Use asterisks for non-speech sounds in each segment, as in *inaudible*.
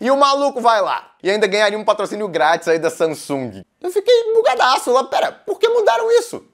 E o maluco vai lá e ainda ganharia um patrocínio grátis aí da Samsung. Eu fiquei bugadaço lá, pera, por que mudaram isso?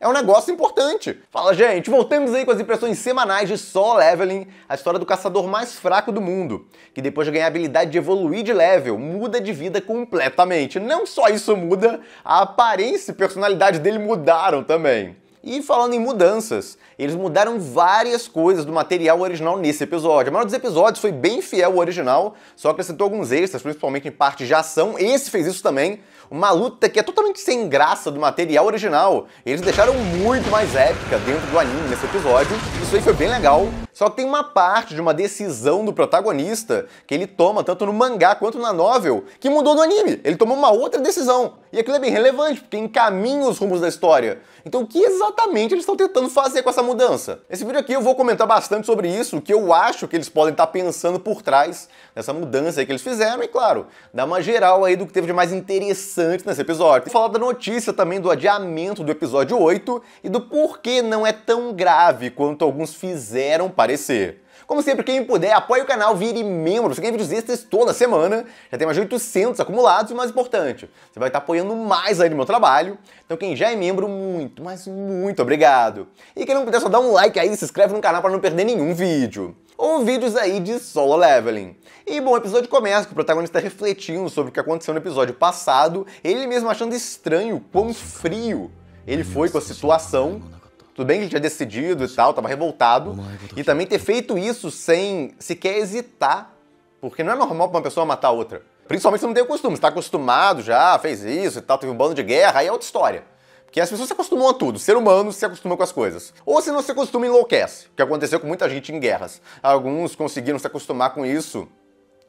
É um negócio importante. Fala, gente, voltamos aí com as impressões semanais de Sol Leveling, a história do caçador mais fraco do mundo, que depois de ganhar a habilidade de evoluir de level, muda de vida completamente. Não só isso muda, a aparência e personalidade dele mudaram também. E falando em mudanças, eles mudaram várias coisas do material original nesse episódio. A maioria dos episódios foi bem fiel ao original, só acrescentou alguns extras, principalmente em parte de ação. Esse fez isso também. Uma luta que é totalmente sem graça do material original. Eles deixaram muito mais épica dentro do anime nesse episódio. Isso aí foi bem legal. Só que tem uma parte de uma decisão do protagonista que ele toma tanto no mangá quanto na novel que mudou no anime. Ele tomou uma outra decisão. E aquilo é bem relevante, porque encaminha os rumos da história. Então, o que exatamente eles estão tentando fazer com essa mudança? Nesse vídeo aqui eu vou comentar bastante sobre isso, o que eu acho que eles podem estar pensando por trás dessa mudança que eles fizeram, e claro, dar uma geral aí do que teve de mais interessante nesse episódio. E falar da notícia também do adiamento do episódio 8 e do porquê não é tão grave quanto alguns fizeram parecer. Como sempre, quem puder, apoie o canal, vire membro. Você ganha vídeos extras toda semana. Já tem mais de 800 acumulados e, mais importante, você vai estar apoiando mais aí no meu trabalho. Então quem já é membro, muito, mas muito obrigado. E quem não puder, só dá um like aí e se inscreve no canal para não perder nenhum vídeo ou vídeos aí de solo leveling. E bom, o episódio começa com o protagonista refletindo sobre o que aconteceu no episódio passado, ele mesmo achando estranho quão frio ele foi com a situação tudo bem que ele tinha decidido e tal, tava revoltado. E também ter feito isso sem sequer hesitar, porque não é normal pra uma pessoa matar outra. Principalmente se não tem o costume, você tá acostumado já, fez isso e tal, teve um bando de guerra, aí é outra história. Porque as pessoas se acostumam a tudo, o ser humano se acostuma com as coisas. Ou se não se acostuma, enlouquece, o que aconteceu com muita gente em guerras. Alguns conseguiram se acostumar com isso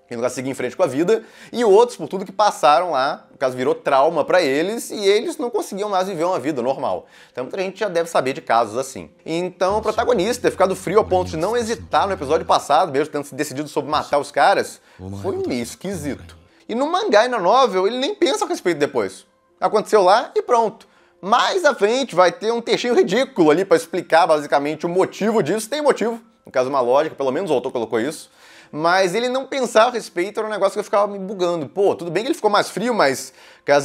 que não de seguir em frente com a vida, e outros por tudo que passaram lá, o caso virou trauma para eles, e eles não conseguiam mais viver uma vida normal. Então muita gente já deve saber de casos assim. Então o protagonista ter ficado frio ao ponto de não hesitar no episódio passado, mesmo tendo decidido sobre matar os caras, foi meio esquisito. E no mangá e na novel ele nem pensa a respeito depois. Aconteceu lá e pronto. Mais à frente vai ter um textinho ridículo ali para explicar basicamente o motivo disso. Tem motivo, no caso uma lógica, pelo menos o autor colocou isso mas ele não pensar a respeito, era um negócio que eu ficava me bugando. Pô, tudo bem que ele ficou mais frio, mas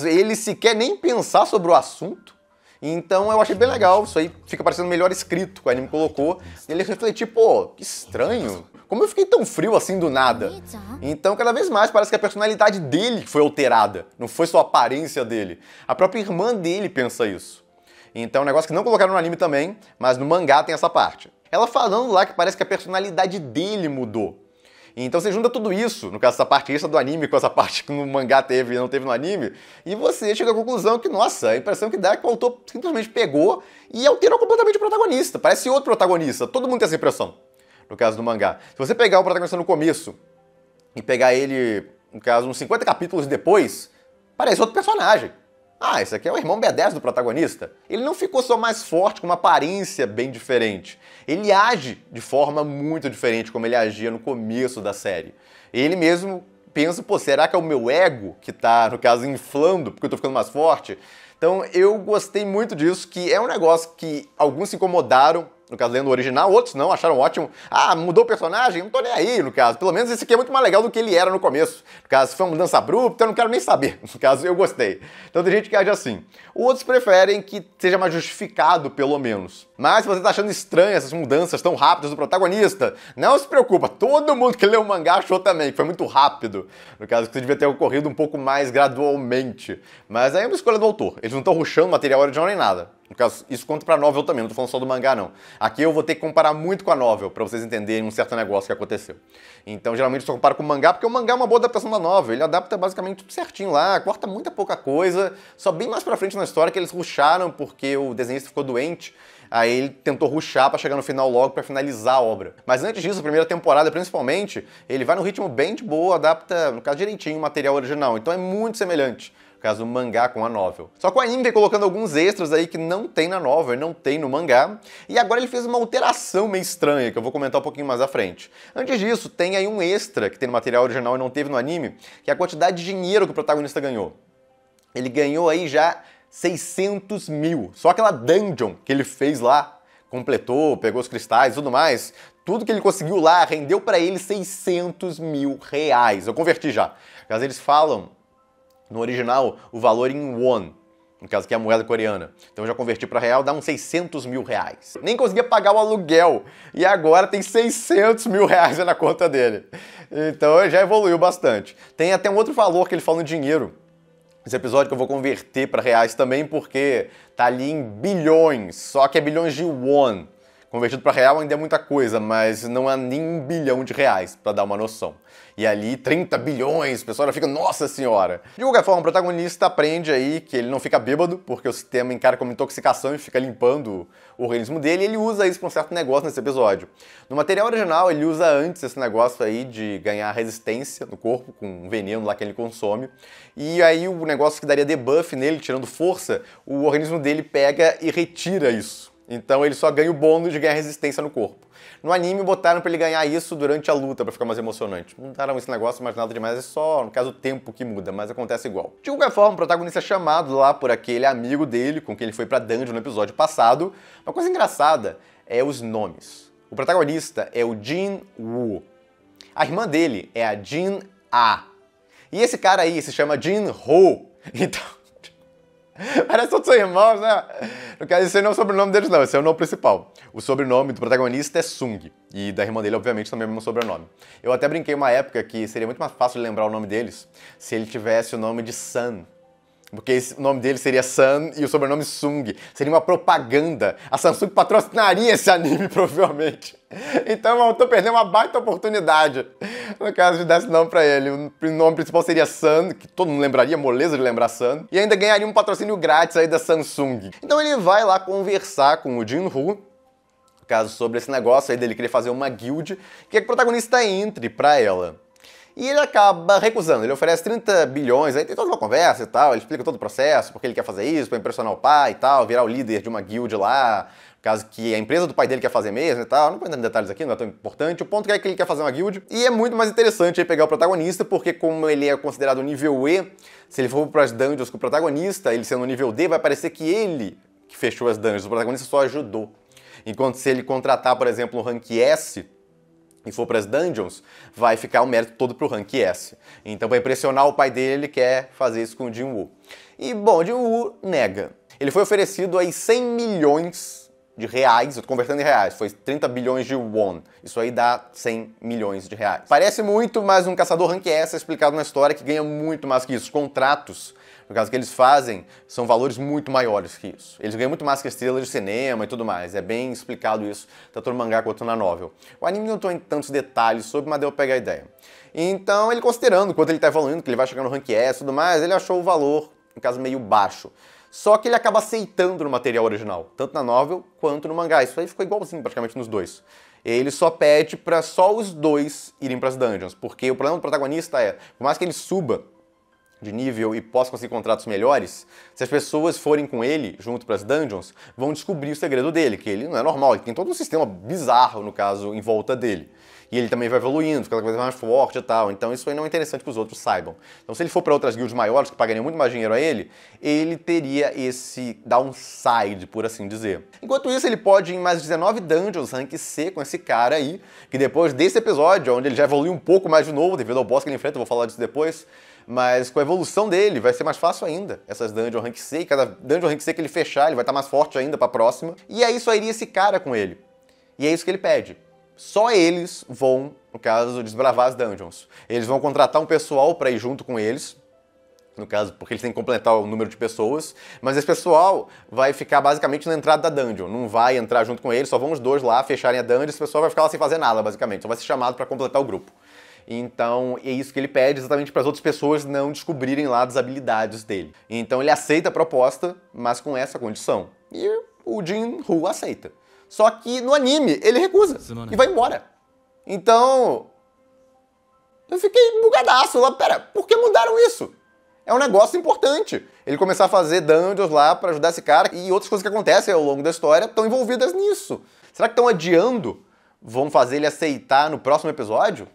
ele sequer nem pensar sobre o assunto. Então eu achei bem legal, isso aí fica parecendo melhor escrito que o anime colocou. E ele refletiu, pô, que estranho. Como eu fiquei tão frio assim do nada? Então, cada vez mais parece que a personalidade dele foi alterada, não foi só a aparência dele. A própria irmã dele pensa isso. Então, é um negócio que não colocaram no anime também, mas no mangá tem essa parte. Ela falando lá que parece que a personalidade dele mudou. Então você junta tudo isso, no caso essa parte extra do anime com essa *laughs* parte que no mangá teve e não teve no anime, e você chega à conclusão que, nossa, a impressão que dá é que o autor simplesmente pegou e alterou completamente o protagonista. Parece outro protagonista, todo mundo tem essa impressão, no caso do mangá. Se você pegar o protagonista no começo e pegar ele, no caso, uns 50 capítulos depois, parece outro personagem. Ah, esse aqui é o irmão B10 do protagonista. Ele não ficou só mais forte com uma aparência bem diferente. Ele age de forma muito diferente como ele agia no começo da série. Ele mesmo pensa, pô, será que é o meu ego que tá, no caso, inflando porque eu tô ficando mais forte? Então eu gostei muito disso, que é um negócio que alguns se incomodaram, no caso lendo o original, outros não, acharam ótimo. Ah, mudou o personagem? Não tô nem aí, no caso. Pelo menos esse aqui é muito mais legal do que ele era no começo. No caso, se foi uma mudança abrupta, eu não quero nem saber. *laughs* No caso, eu gostei. Então tem gente que age assim. Outros preferem que seja mais justificado, pelo menos. Mas se você tá achando estranho essas mudanças tão rápidas do protagonista, não se preocupa, todo mundo que leu o mangá achou também, que foi muito rápido. No caso, que isso devia ter ocorrido um pouco mais gradualmente. Mas aí é uma escolha do autor. Eles não estão ruxando material original nem nada. No caso, isso conta pra novel também, não tô falando só do mangá, não. Aqui eu vou ter que comparar muito com a novel, para vocês entenderem um certo negócio que aconteceu. Então, geralmente eu só comparo com o mangá, porque o mangá é uma boa adaptação da novel. Ele adapta basicamente tudo certinho lá, corta muita pouca coisa. Só bem mais pra frente na história que eles ruxaram, porque o desenhista ficou doente. Aí ele tentou ruxar para chegar no final logo para finalizar a obra. Mas antes disso, a primeira temporada, principalmente, ele vai no ritmo bem de boa, adapta, no caso direitinho, o material original. Então é muito semelhante caso mangá com a novel. Só que o anime vem colocando alguns extras aí que não tem na novel, não tem no mangá, e agora ele fez uma alteração meio estranha que eu vou comentar um pouquinho mais à frente. Antes disso, tem aí um extra que tem no material original e não teve no anime, que é a quantidade de dinheiro que o protagonista ganhou. Ele ganhou aí já 600 mil. Só aquela dungeon que ele fez lá, completou, pegou os cristais e tudo mais, tudo que ele conseguiu lá rendeu para ele 600 mil reais. Eu converti já. Mas eles falam no original, o valor em won, no caso que é a moeda coreana. Então já converti para real, dá uns 600 mil reais. Nem conseguia pagar o aluguel e agora tem 600 mil reais na conta dele. Então já evoluiu bastante. Tem até um outro valor que ele fala no dinheiro. Esse episódio que eu vou converter para reais também porque tá ali em bilhões, só que é bilhões de won. Convertido para real ainda é muita coisa, mas não há nem um bilhão de reais para dar uma noção. E ali 30 bilhões, o pessoal fica, nossa senhora! De qualquer forma, o protagonista aprende aí que ele não fica bêbado, porque o sistema encara como intoxicação e fica limpando o organismo dele, e ele usa isso para um certo negócio nesse episódio. No material original, ele usa antes esse negócio aí de ganhar resistência no corpo com um veneno lá que ele consome, e aí o negócio que daria debuff nele, tirando força, o organismo dele pega e retira isso. Então ele só ganha o bônus de ganhar resistência no corpo. No anime botaram para ele ganhar isso durante a luta para ficar mais emocionante. Mudaram esse negócio, mas nada demais, é só, no caso, o tempo que muda, mas acontece igual. De qualquer forma, o protagonista é chamado lá por aquele amigo dele com quem ele foi para dungeon no episódio passado. Uma coisa engraçada é os nomes. O protagonista é o Jin Woo. A irmã dele é a Jin A. E esse cara aí se chama Jin Ho. *laughs* Então, *laughs* Parece todos irmãos, né? No caso, dizer, não é o sobrenome deles, não. Esse é o nome principal. O sobrenome do protagonista é Sung. E da irmã dele, obviamente, também é o mesmo sobrenome. Eu até brinquei uma época que seria muito mais fácil lembrar o nome deles se ele tivesse o nome de Sun porque esse, o nome dele seria Sun e o sobrenome Sung. Seria uma propaganda. A Samsung patrocinaria esse anime, *laughs* provavelmente. Então eu tô perdendo uma baita oportunidade. No caso de dar esse nome pra ele. O nome principal seria Sun, que todo mundo lembraria, moleza de lembrar Sun. E ainda ganharia um patrocínio grátis aí da Samsung. Então ele vai lá conversar com o Jinhu, caso sobre esse negócio aí dele querer fazer uma guild, que o protagonista entre pra ela e ele acaba recusando. Ele oferece 30 bilhões, aí tem toda uma conversa e tal, ele explica todo o processo, porque ele quer fazer isso, para impressionar o pai e tal, virar o líder de uma guild lá, caso que a empresa do pai dele quer fazer mesmo e tal. Não vou entrar em detalhes aqui, não é tão importante. O ponto é que ele quer fazer uma guild. E é muito mais interessante ele pegar o protagonista, porque como ele é considerado nível E, se ele for para as dungeons com o protagonista, ele sendo nível D, vai parecer que ele que fechou as dungeons, o protagonista só ajudou. Enquanto se ele contratar, por exemplo, um rank S, e for para as dungeons, vai ficar o mérito todo pro rank S. Então, vai impressionar o pai dele, ele quer fazer isso com o Jin Woo. E bom, o Jin Woo nega. Ele foi oferecido aí 100 milhões de reais, eu tô convertendo em reais, foi 30 bilhões de won. Isso aí dá 100 milhões de reais. Parece muito, mas um caçador rank S é explicado na história que ganha muito mais que isso. Os contratos, no caso que eles fazem, são valores muito maiores que isso. Eles ganham muito mais que estrelas de cinema e tudo mais. É bem explicado isso, tanto tá no mangá quanto na novel. O anime não em tantos detalhes sobre, mas deu pra pegar a ideia. Então, ele considerando quanto ele tá evoluindo, que ele vai chegar no rank S e tudo mais, ele achou o valor, no caso, meio baixo. Só que ele acaba aceitando no material original, tanto na novel quanto no mangá. Isso aí ficou igualzinho praticamente nos dois. Ele só pede para só os dois irem para as dungeons, porque o problema do protagonista é, por mais que ele suba de nível e possa conseguir contratos melhores, se as pessoas forem com ele junto para as dungeons, vão descobrir o segredo dele, que ele não é normal, ele tem todo um sistema bizarro, no caso, em volta dele. E ele também vai evoluindo, fica mais forte e tal. Então isso aí não é interessante que os outros saibam. Então se ele for para outras guilds maiores, que pagariam muito mais dinheiro a ele, ele teria esse downside, por assim dizer. Enquanto isso, ele pode ir em mais 19 dungeons rank C com esse cara aí, que depois desse episódio, onde ele já evoluiu um pouco mais de novo, devido ao boss que ele enfrenta, vou falar disso depois, mas com a evolução dele vai ser mais fácil ainda. Essas Dungeon Rank C, e cada Dungeon Rank C que ele fechar, ele vai estar mais forte ainda para a próxima. E é aí só iria esse cara com ele. E é isso que ele pede. Só eles vão, no caso, desbravar as dungeons. Eles vão contratar um pessoal para ir junto com eles, no caso, porque eles têm que completar o número de pessoas, mas esse pessoal vai ficar basicamente na entrada da dungeon, não vai entrar junto com eles, só vão os dois lá fecharem a dungeon, esse pessoal vai ficar lá sem fazer nada, basicamente, só vai ser chamado para completar o grupo. Então, é isso que ele pede exatamente para as outras pessoas não descobrirem lá as habilidades dele. Então, ele aceita a proposta, mas com essa condição. E o Jin Hu aceita. Só que no anime ele recusa e vai embora. Então. Eu fiquei bugadaço lá. Pera, por que mudaram isso? É um negócio importante. Ele começar a fazer dungeons lá para ajudar esse cara e outras coisas que acontecem ao longo da história estão envolvidas nisso. Será que estão adiando? Vão fazer ele aceitar no próximo episódio?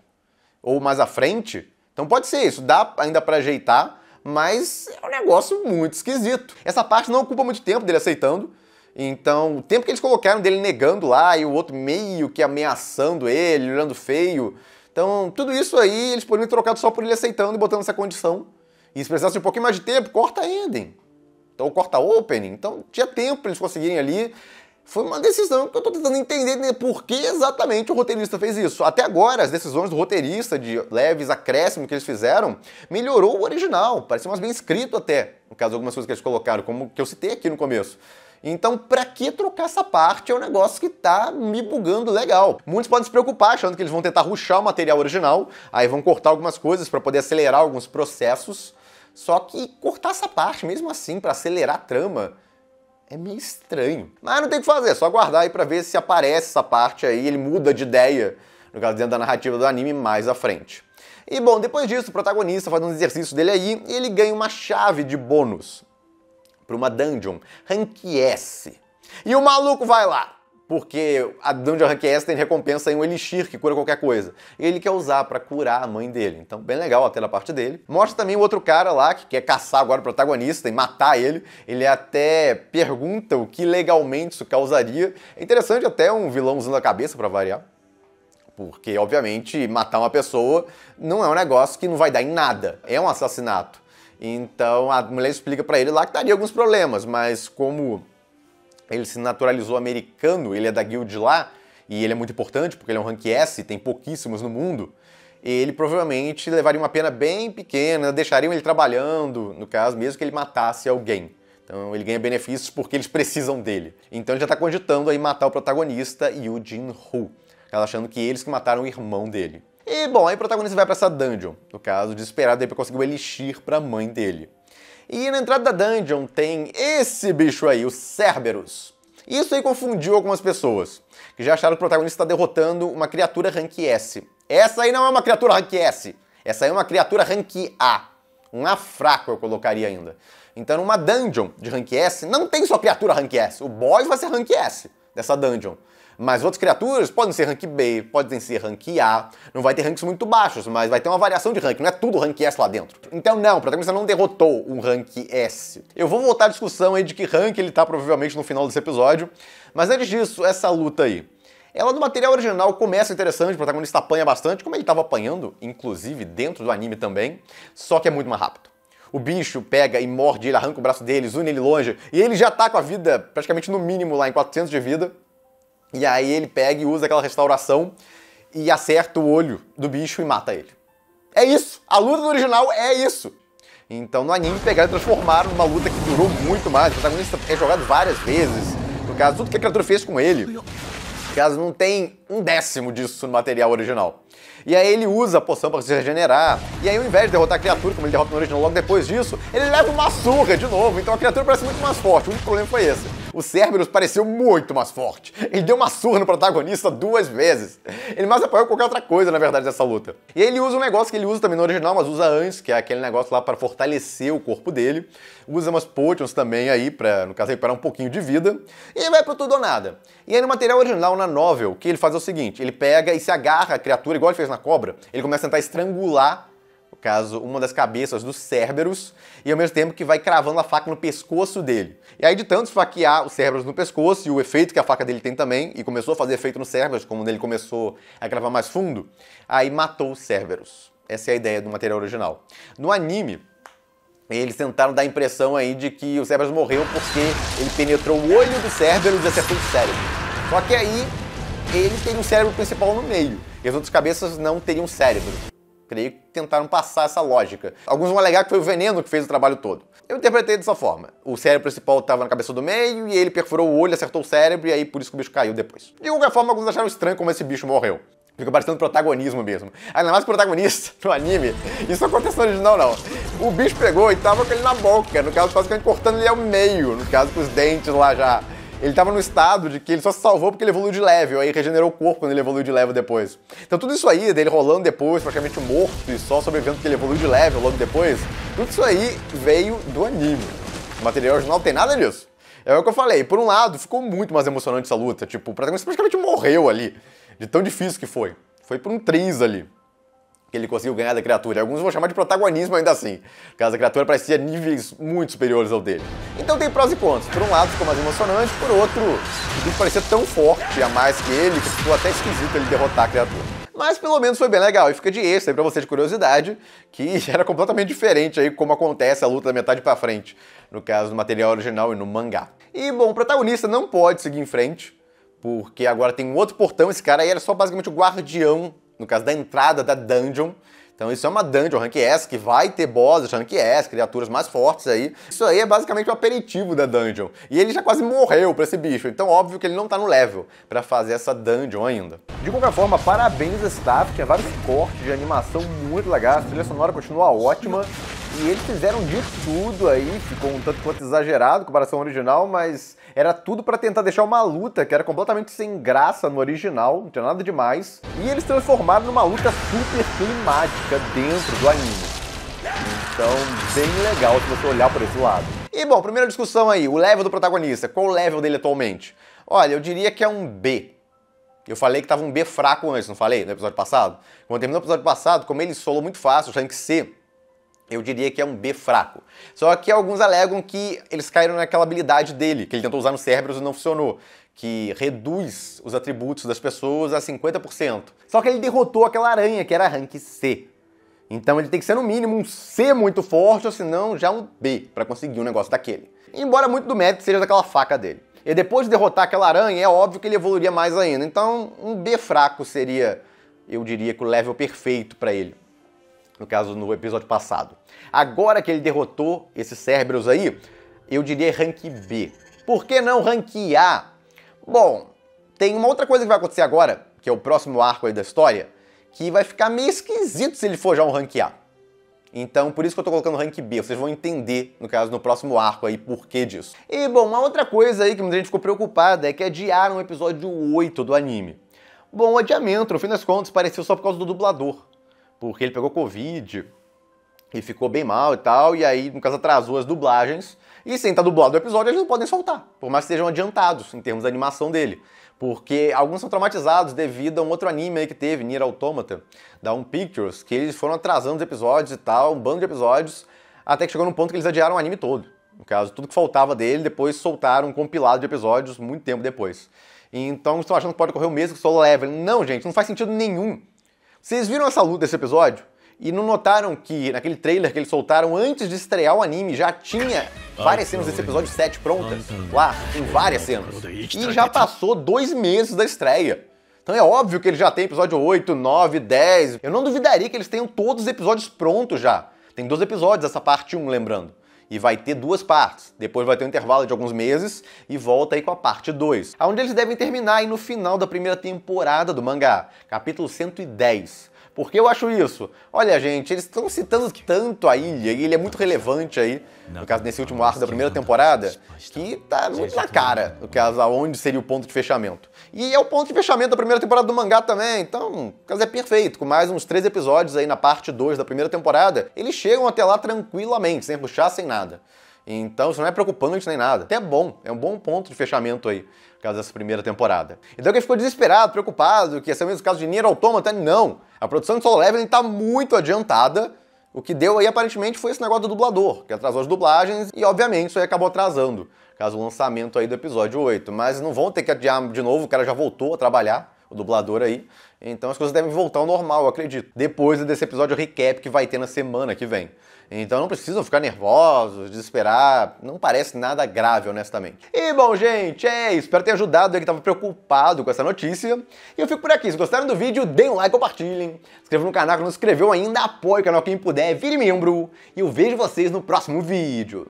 Ou mais à frente? Então pode ser isso, dá ainda para ajeitar, mas é um negócio muito esquisito. Essa parte não ocupa muito tempo dele aceitando, então, o tempo que eles colocaram dele negando lá e o outro meio que ameaçando ele, olhando feio. Então, tudo isso aí eles poderiam ter trocado só por ele aceitando e botando essa condição. E se precisasse um pouquinho mais de tempo, corta ending. Então, corta opening. Então, tinha tempo para eles conseguirem ali. Foi uma decisão que eu estou tentando entender né, por que exatamente o roteirista fez isso. Até agora, as decisões do roteirista, de leves acréscimo que eles fizeram, melhorou o original. Parece mais bem escrito até, no caso algumas coisas que eles colocaram, como que eu citei aqui no começo. Então, para que trocar essa parte é um negócio que está me bugando legal. Muitos podem se preocupar achando que eles vão tentar ruxar o material original, aí vão cortar algumas coisas para poder acelerar alguns processos. Só que cortar essa parte, mesmo assim, para acelerar a trama, é meio estranho. Mas não tem o que fazer, é só aguardar aí para ver se aparece essa parte aí, ele muda de ideia, no caso dentro da narrativa do anime, mais à frente. E bom, depois disso, o protagonista faz um exercício dele aí e ele ganha uma chave de bônus para uma dungeon, rank S. E o maluco vai lá, porque a Dungeon Rank S tem recompensa em um elixir que cura qualquer coisa. Ele quer usar para curar a mãe dele. Então, bem legal até na parte dele. Mostra também o outro cara lá que quer caçar agora o protagonista e matar ele. Ele até pergunta o que legalmente isso causaria. É interessante até um vilão usando a cabeça para variar. Porque, obviamente, matar uma pessoa não é um negócio que não vai dar em nada. É um assassinato. Então a mulher explica para ele lá que daria alguns problemas, mas como ele se naturalizou americano, ele é da guild lá, e ele é muito importante porque ele é um rank S, tem pouquíssimos no mundo, ele provavelmente levaria uma pena bem pequena, deixariam ele trabalhando, no caso, mesmo que ele matasse alguém. Então ele ganha benefícios porque eles precisam dele. Então ele já está cogitando aí matar o protagonista e o Jin Ho, achando que eles que mataram o irmão dele. E bom, aí o protagonista vai para essa dungeon, no caso, desesperado pra conseguir o elixir para a mãe dele. E na entrada da dungeon tem esse bicho aí, o Cerberus. Isso aí confundiu algumas pessoas, que já acharam que o protagonista está derrotando uma criatura rank S. Essa aí não é uma criatura rank S, essa aí é uma criatura rank A. Um A fraco eu colocaria ainda. Então, numa dungeon de rank S, não tem só criatura rank S. O boss vai ser rank S dessa dungeon. Mas outras criaturas podem ser rank B, podem ser rank A. Não vai ter ranks muito baixos, mas vai ter uma variação de rank. Não é tudo rank S lá dentro. Então não, o protagonista não derrotou um rank S. Eu vou voltar à discussão aí de que rank ele tá provavelmente no final desse episódio. Mas antes disso, essa luta aí. Ela no material original começa interessante, o protagonista apanha bastante, como ele estava apanhando, inclusive dentro do anime também, só que é muito mais rápido. O bicho pega e morde ele, arranca o braço dele, une ele longe, e ele já tá com a vida praticamente no mínimo lá em 400 de vida. E aí ele pega e usa aquela restauração e acerta o olho do bicho e mata ele. É isso! A luta do original é isso! Então no anime pegaram e transformaram numa luta que durou muito mais. O protagonista é jogado várias vezes. No caso, tudo que a criatura fez com ele. No caso, não tem um décimo disso no material original. E aí ele usa a poção para se regenerar. E aí ao invés de derrotar a criatura, como ele derrota no original logo depois disso, ele leva uma surra de novo. Então a criatura parece muito mais forte. O único problema foi esse. O Cerberus pareceu muito mais forte. Ele deu uma surra no protagonista duas vezes. Ele mais apoiou qualquer outra coisa, na verdade, dessa luta. E aí ele usa um negócio que ele usa também no original, mas usa antes, que é aquele negócio lá para fortalecer o corpo dele. Usa umas potions também aí, para, no caso, recuperar um pouquinho de vida. E aí vai pro tudo ou nada. E aí no material original, na novel, o que ele faz é o seguinte: ele pega e se agarra a criatura, igual ele fez na cobra. Ele começa a tentar estrangular no caso, uma das cabeças do Cerberus, e ao mesmo tempo que vai cravando a faca no pescoço dele. E aí, de tanto esfaquear o Cerberus no pescoço e o efeito que a faca dele tem também, e começou a fazer efeito no Cerberus, como ele começou a gravar mais fundo, aí matou o Cerberus. Essa é a ideia do material original. No anime, eles tentaram dar a impressão aí de que o Cerberus morreu porque ele penetrou o olho do Cerberus e acertou o cérebro. Só que aí ele tem um cérebro principal no meio, e as outras cabeças não teriam cérebro creio que tentaram passar essa lógica. Alguns vão alegar que foi o veneno que fez o trabalho todo. Eu interpretei dessa forma. O cérebro principal estava na cabeça do meio e ele perfurou o olho, acertou o cérebro e aí por isso que o bicho caiu depois. De qualquer forma, alguns acharam estranho como esse bicho morreu. Fica parecendo protagonismo mesmo. Ainda mais protagonista *laughs* no anime. Isso aconteceu original, não. O bicho pegou e tava com ele na boca. No caso, basicamente cortando ele ao meio. No caso, com os dentes lá já ele estava no estado de que ele só se salvou porque ele evoluiu de level, aí regenerou o corpo quando ele evoluiu de level depois. Então tudo isso aí, dele rolando depois, praticamente morto e só sobrevivendo porque ele evoluiu de level logo depois, tudo isso aí veio do anime. O material original não tem nada disso. É o que eu falei, por um lado, ficou muito mais emocionante essa luta, tipo, praticamente morreu ali, de tão difícil que foi. Foi por um triz ali que ele conseguiu ganhar da criatura. Alguns vão chamar de protagonismo ainda assim, caso a criatura parecia níveis muito superiores ao dele. Então tem prós e contras. Por um lado ficou mais emocionante, por outro, o bicho parecia tão forte a mais que ele que ficou até esquisito ele derrotar a criatura. Mas pelo menos foi bem legal e fica de extra aí pra você de curiosidade, que *laughs* era completamente diferente aí como acontece a luta da metade para frente, no caso do material original e no mangá. E bom, o protagonista não pode seguir em frente, porque agora tem um outro portão, esse cara aí era só basicamente o guardião no caso da entrada da dungeon. Então isso é uma dungeon rank S que vai ter bosses rank S, criaturas mais fortes aí. Isso aí é basicamente o um aperitivo da dungeon. E ele já quase morreu para esse bicho, então óbvio que ele não tá no level para fazer essa dungeon ainda. De qualquer forma, parabéns staff, tinha é vários cortes de animação muito legais, a trilha sonora continua ótima. E eles fizeram de tudo aí, ficou um tanto quanto exagerado, comparação original, mas era tudo para tentar deixar uma luta que era completamente sem graça no original, não tinha nada demais. E eles transformaram numa luta super climática dentro do anime. Então, bem legal se você olhar por esse lado. E bom, primeira discussão aí, o level do protagonista. Qual o level dele atualmente? Olha, eu diria que é um B. Eu falei que tava um B fraco antes, não falei? No episódio passado? Quando terminou o episódio passado, como ele solou muito fácil, tinha que C eu diria que é um B fraco. Só que alguns alegam que eles caíram naquela habilidade dele, que ele tentou usar no cérebros e não funcionou, que reduz os atributos das pessoas a 50%. Só que ele derrotou aquela aranha, que era rank C. Então ele tem que ser no mínimo um C muito forte, ou senão já um B, para conseguir um negócio daquele. Embora muito do mérito seja daquela faca dele. E depois de derrotar aquela aranha, é óbvio que ele evoluiria mais ainda. Então, um B fraco seria, eu diria, que o level perfeito para ele no caso no episódio passado. Agora que ele derrotou esses cérebros aí, eu diria rank B. Por que não rank A? Bom, tem uma outra coisa que vai acontecer agora, que é o próximo arco aí da história, que vai ficar meio esquisito se ele for já um rank A. Então, por isso que eu tô colocando rank B, vocês vão entender, no caso, no próximo arco aí, por que disso. E, bom, uma outra coisa aí que muita gente ficou preocupada é que adiaram o episódio 8 do anime. Bom, o adiamento, no fim das contas, pareceu só por causa do dublador porque ele pegou Covid e ficou bem mal e tal, e aí, no caso, atrasou as dublagens. E sem estar dublado o episódio, eles não podem soltar, por mais que estejam adiantados em termos da animação dele. Porque alguns são traumatizados devido a um outro anime aí que teve, Nier Automata, da One Pictures, que eles foram atrasando os episódios e tal, um bando de episódios, até que chegou num ponto que eles adiaram o anime todo. No caso, tudo que faltava dele, depois soltaram um compilado de episódios muito tempo depois. Então, estão achando que pode ocorrer o mesmo que Solo Leveling. Não, gente, não faz sentido nenhum vocês viram essa luta desse episódio? E não notaram que naquele trailer que eles soltaram antes de estrear o anime já tinha várias cenas desse episódio 7 prontas? Lá, tem várias cenas. E já passou dois meses da estreia. Então é óbvio que ele já tem episódio 8, 9, 10. Eu não duvidaria que eles tenham todos os episódios prontos já. Tem 12 episódios essa parte 1, lembrando e vai ter duas partes. Depois vai ter um intervalo de alguns meses e volta aí com a parte 2, onde eles devem terminar aí no final da primeira temporada do mangá, capítulo 110. Por que eu acho isso? Olha, gente, eles estão citando tanto a ilha, e ele é muito relevante aí, no caso, nesse último arco da primeira temporada, que tá muito na cara, no caso, aonde seria o ponto de fechamento. E é o ponto de fechamento da primeira temporada do mangá também, então, no caso é perfeito. Com mais uns três episódios aí na parte 2 da primeira temporada, eles chegam até lá tranquilamente, sem puxar, sem nada. Então isso não é preocupante nem nada. Até é bom, é um bom ponto de fechamento aí caso causa dessa primeira temporada. Então quem ficou desesperado, preocupado, que ia ser o mesmo caso de Nier Automata, não. A produção de Solo Leveling está muito adiantada, o que deu aí aparentemente foi esse negócio do dublador, que atrasou as dublagens e obviamente isso aí acabou atrasando, caso o lançamento aí do episódio 8. Mas não vão ter que adiar de novo, o cara já voltou a trabalhar o dublador aí. Então as coisas devem voltar ao normal, eu acredito. Depois desse episódio recap que vai ter na semana que vem. Então não precisam ficar nervosos, desesperar, não parece nada grave, honestamente. E bom, gente, é isso. Espero ter ajudado aí que estava preocupado com essa notícia. E eu fico por aqui. Se gostaram do vídeo, deem um like, compartilhem. Se inscrevam no canal que não se inscreveu ainda, apoie o canal quem puder, vire membro. E eu vejo vocês no próximo vídeo.